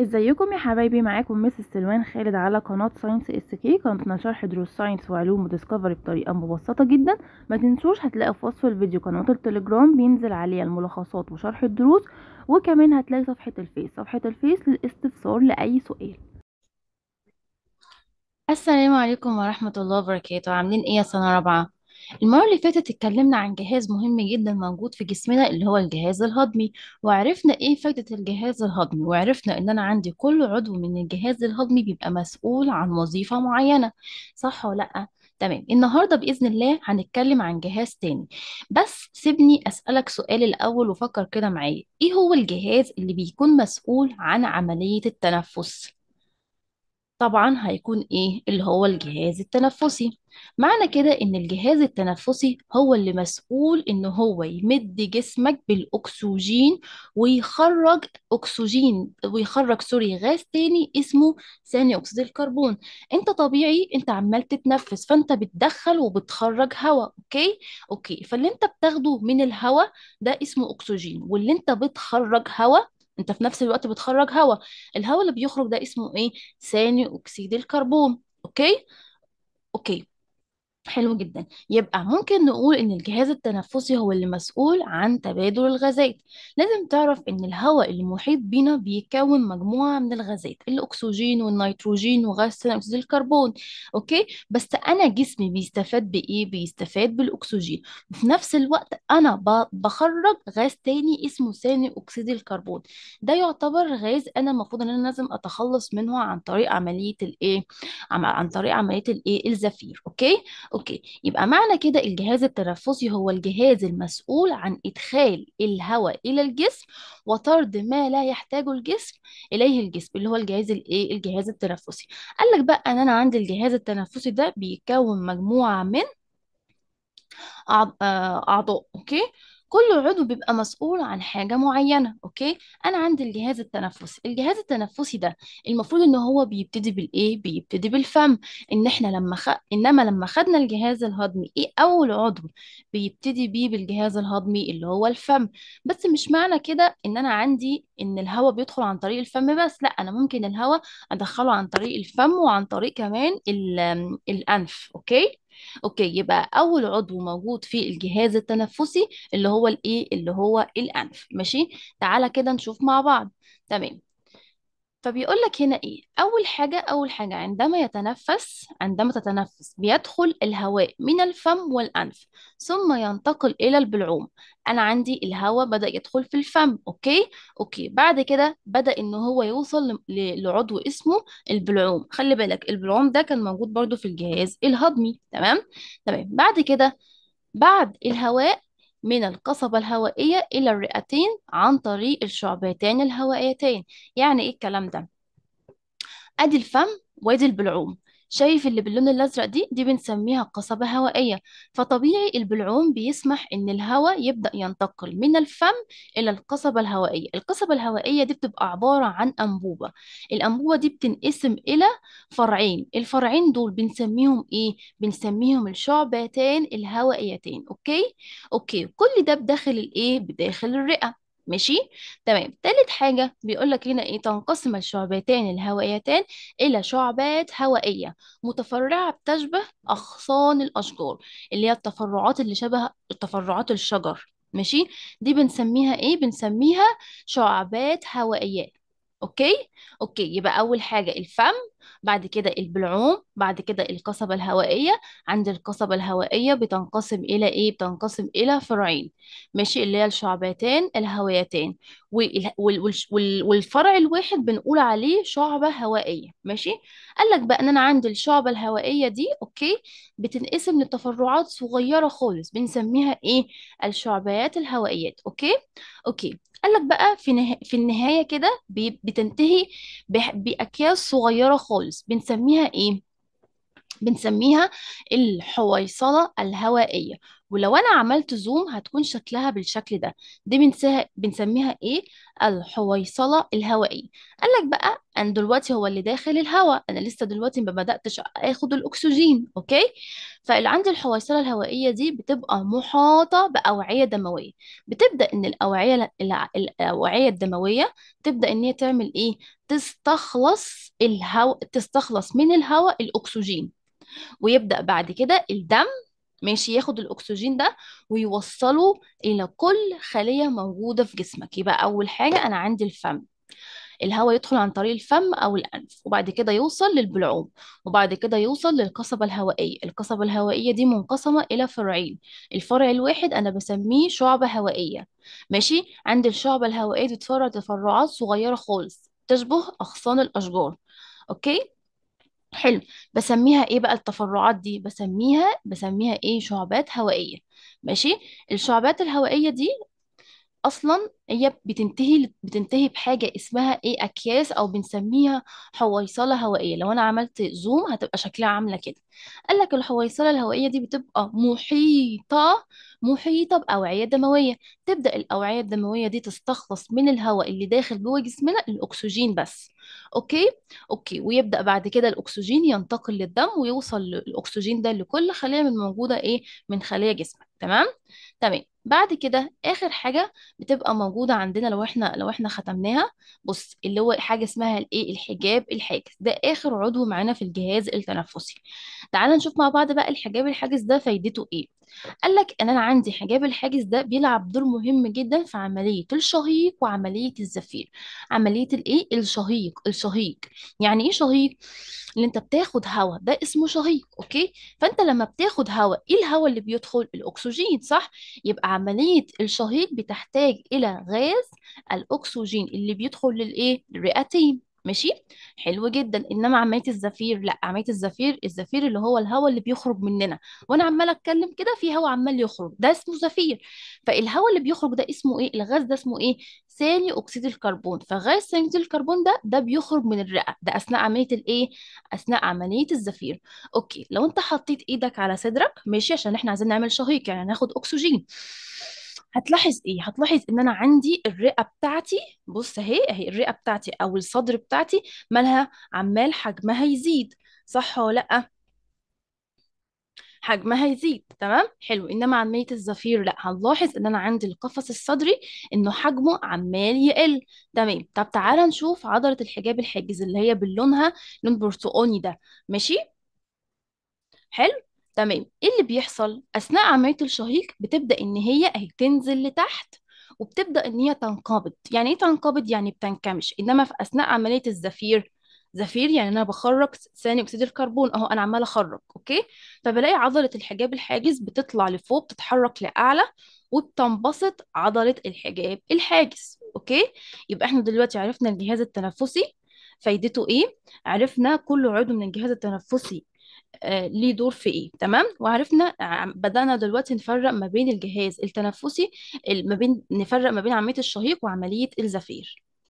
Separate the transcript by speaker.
Speaker 1: ازيكم يا حبايبي معاكم مس سلوان خالد على قناه ساينس اس كي قناتنا شرح دروس ساينس وعلوم وديسكفري بطريقه مبسطه جدا ما تنسوش هتلاقي في وصف الفيديو قناه التليجرام بينزل عليها الملخصات وشرح الدروس وكمان هتلاقي صفحه الفيس صفحه الفيس للاستفسار لاي سؤال السلام عليكم ورحمه الله وبركاته عاملين ايه يا سنه رابعه المرة اللي فاتت اتكلمنا عن جهاز مهم جدا موجود في جسمنا اللي هو الجهاز الهضمي وعرفنا ايه فايدة الجهاز الهضمي وعرفنا ان انا عندي كل عضو من الجهاز الهضمي بيبقى مسؤول عن وظيفة معينة صح ولا لأ؟ تمام النهاردة بإذن الله هنتكلم عن جهاز تاني بس سيبني أسألك سؤال الأول وفكر كده معايا ايه هو الجهاز اللي بيكون مسؤول عن عملية التنفس؟ طبعا هيكون ايه اللي هو الجهاز التنفسي معنى كده ان الجهاز التنفسي هو اللي مسؤول ان هو يمد جسمك بالاكسجين ويخرج اكسجين ويخرج سوري غاز تاني اسمه ثاني اكسيد الكربون انت طبيعي انت عمال تتنفس فانت بتدخل وبتخرج هواء اوكي اوكي فاللي انت بتاخده من الهواء ده اسمه اكسجين واللي انت بتخرج هواء انت في نفس الوقت بتخرج هواء الهواء اللي بيخرج ده اسمه ايه ثاني اكسيد الكربون اوكي اوكي حلو جدا يبقى ممكن نقول إن الجهاز التنفسي هو اللي مسؤول عن تبادل الغازات لازم تعرف إن الهواء المحيط بينا بيتكون مجموعة من الغازات الأكسجين والنيتروجين وغاز ثاني أكسيد الكربون أوكي بس أنا جسمي بيستفاد بإيه؟ بيستفاد بالأكسجين وفي نفس الوقت أنا بخرج غاز تاني اسمه ثاني أكسيد الكربون ده يعتبر غاز أنا المفروض إن أنا لازم أتخلص منه عن طريق عملية الإيه؟ عن طريق عملية الإيه؟ الزفير أوكي اوكي يبقى معنى كده الجهاز التنفسي هو الجهاز المسؤول عن ادخال الهواء الى الجسم وطرد ما لا يحتاجه الجسم اليه الجسم اللي هو الجهاز الايه الجهاز التنفسي قال لك بقى ان انا عندي الجهاز التنفسي ده بيتكون مجموعه من آه، أعضاء أوكي كل عضو بيبقى مسؤول عن حاجة معينة أوكي أنا عندي الجهاز التنفسي الجهاز التنفسي ده المفروض إن هو بيبتدي بالإيه بيبتدي بالفم إن إحنا لما خ... إنما لما خدنا الجهاز الهضمي إيه أول عضو بيبتدي بيه بالجهاز الهضمي اللي هو الفم بس مش معنى كده إن أنا عندي إن الهواء بيدخل عن طريق الفم بس لا أنا ممكن الهواء أدخله عن طريق الفم وعن طريق كمان ال... الأنف أوكي اوكي يبقى اول عضو موجود في الجهاز التنفسي اللي هو الايه اللي هو الانف ماشي تعالى كده نشوف مع بعض تمام فبيقول لك هنا ايه اول حاجه اول حاجه عندما يتنفس عندما تتنفس بيدخل الهواء من الفم والانف ثم ينتقل الى البلعوم انا عندي الهواء بدا يدخل في الفم اوكي اوكي بعد كده بدا ان هو يوصل ل... لعضو اسمه البلعوم خلي بالك البلعوم ده كان موجود برضو في الجهاز الهضمي تمام تمام بعد كده بعد الهواء من القصبة الهوائية إلى الرئتين عن طريق الشعبتين الهوائيتين يعني إيه الكلام ده؟ أدي الفم وأدي البلعوم شايف اللي باللون الأزرق دي دي بنسميها قصبة هوائية فطبيعي البلعوم بيسمح إن الهواء يبدأ ينتقل من الفم إلى القصبة الهوائية القصبة الهوائية دي بتبقى عبارة عن أنبوبة الأنبوبة دي بتنقسم إلى فرعين الفرعين دول بنسميهم إيه؟ بنسميهم الشعبتان الهوائيتين أوكي؟ أوكي كل ده بداخل الإيه؟ بداخل الرئة ماشي تمام تالت حاجة بيقولك هنا ايه تنقسم الشعبتان الهوائيتان إلى شعبات هوائية متفرعة بتشبه أغصان الأشجار اللي هي التفرعات اللي شبه تفرعات الشجر ماشي دي بنسميها ايه بنسميها شعبات هوائية اوكي اوكي يبقى اول حاجه الفم بعد كده البلعوم بعد كده القصبة الهوائية عند القصبة الهوائية بتنقسم إلى إيه؟ بتنقسم إلى فرعين ماشي اللي هي الشعبتين الهويتان والفرع الواحد بنقول عليه شعبة هوائية ماشي قال لك بقى إن أنا عند الشعبة الهوائية دي أوكي بتنقسم لتفرعات صغيرة خالص بنسميها إيه؟ الشعبات الهوائيات أوكي أوكي قال لك بقى في نه... في النهايه كده بي... بتنتهي ب... باكياس صغيره خالص بنسميها ايه بنسميها الحويصله الهوائيه ولو أنا عملت زوم هتكون شكلها بالشكل ده دي بنسها بنسميها إيه الحويصلة الهوائية قالك بقى أنا دلوقتي هو اللي داخل الهواء أنا لسه دلوقتي ما بدأتش آخد الأكسجين أوكي فاللي عندي الحويصلة الهوائية دي بتبقى محاطة بأوعية دموية بتبدأ إن الأوعية الأوعية الدموية تبدأ إن هي تعمل إيه تستخلص الهواء تستخلص من الهواء الأكسجين ويبدأ بعد كده الدم ماشي ياخد الاكسجين ده ويوصله الى كل خليه موجوده في جسمك يبقى اول حاجه انا عندي الفم الهواء يدخل عن طريق الفم او الانف وبعد كده يوصل للبلعوم وبعد كده يوصل للقصبه الهوائيه القصبه الهوائيه دي منقسمه الى فرعين الفرع الواحد انا بسميه شعبه هوائيه ماشي عند الشعبه الهوائيه تتفرع تفرعات صغيره خالص تشبه اغصان الاشجار اوكي حلو بسميها ايه بقى التفرعات دي بسميها بسميها ايه شعبات هوائية ماشي الشعبات الهوائية دي اصلا هي بتنتهي بتنتهي بحاجة اسمها ايه أكياس أو بنسميها حويصلة هوائية لو أنا عملت زوم هتبقى شكلها عاملة كده قال لك الحويصلة الهوائية دي بتبقى محيطة محيطة بأوعية دموية تبدأ الأوعية الدموية دي تستخلص من الهواء اللي داخل جوه جسمنا الأكسجين بس أوكي أوكي ويبدأ بعد كده الأكسجين ينتقل للدم ويوصل الأكسجين ده لكل خلية من موجودة ايه من خلايا جسمك تمام تمام بعد كده آخر حاجة بتبقى موجودة موجوده عندنا لو احنا لو احنا ختمناها بص اللي هو حاجه اسمها الايه الحجاب الحاجز ده اخر عضو معانا في الجهاز التنفسي تعال نشوف مع بعض بقى الحجاب الحاجز ده فايدته ايه قال لك ان انا عندي حجاب الحاجز ده بيلعب دور مهم جدا في عمليه الشهيق وعمليه الزفير عمليه الايه الشهيق الشهيق يعني ايه شهيق اللي انت بتاخد هواء ده اسمه شهيق اوكي فانت لما بتاخد هواء ايه الهواء اللي بيدخل الاكسجين صح يبقى عمليه الشهيق بتحتاج الى غاز الاكسجين اللي بيدخل للايه الرئتين ماشي حلو جدا انما عمليه الزفير لا عمليه الزفير الزفير اللي هو الهواء اللي بيخرج مننا وانا عماله اتكلم كده في هواء عمال يخرج ده اسمه زفير فالهواء اللي بيخرج ده اسمه ايه الغاز ده اسمه ايه ثاني اكسيد الكربون فغاز ثاني اكسيد الكربون ده ده بيخرج من الرئه ده اثناء عمليه الايه اثناء عمليه الزفير اوكي لو انت حطيت ايدك على صدرك ماشي عشان احنا عايزين نعمل شهيق يعني هناخد اكسجين هتلاحظ ايه هتلاحظ ان انا عندي الرئه بتاعتي بص اهي اهي الرئه بتاعتي او الصدر بتاعتي مالها عمال حجمها يزيد صح ولا لا حجمها يزيد تمام حلو انما عمليه الزفير لا هنلاحظ ان انا عندي القفص الصدري انه حجمه عمال يقل تمام طب تعالى نشوف عضله الحجاب الحاجز اللي هي باللونها لون برتقاني ده ماشي حلو تمام ايه اللي بيحصل اثناء عمليه الشهيق بتبدا ان هي اهي تنزل لتحت وبتبدا ان هي تنقبض يعني ايه تنقبض يعني بتنكمش انما في اثناء عمليه الزفير زفير يعني انا بخرج ثاني اكسيد الكربون اهو انا عماله اخرج اوكي فبلاقي عضله الحجاب الحاجز بتطلع لفوق بتتحرك لاعلى وبتنبسط عضله الحجاب الحاجز اوكي يبقى احنا دلوقتي عرفنا الجهاز التنفسي فايدته ايه عرفنا كل عضو من الجهاز التنفسي آه، ليه دور في ايه تمام وعرفنا بدأنا دلوقتي نفرق ما بين الجهاز التنفسي ما بين نفرق ما بين عملية الشهيق وعملية الزفير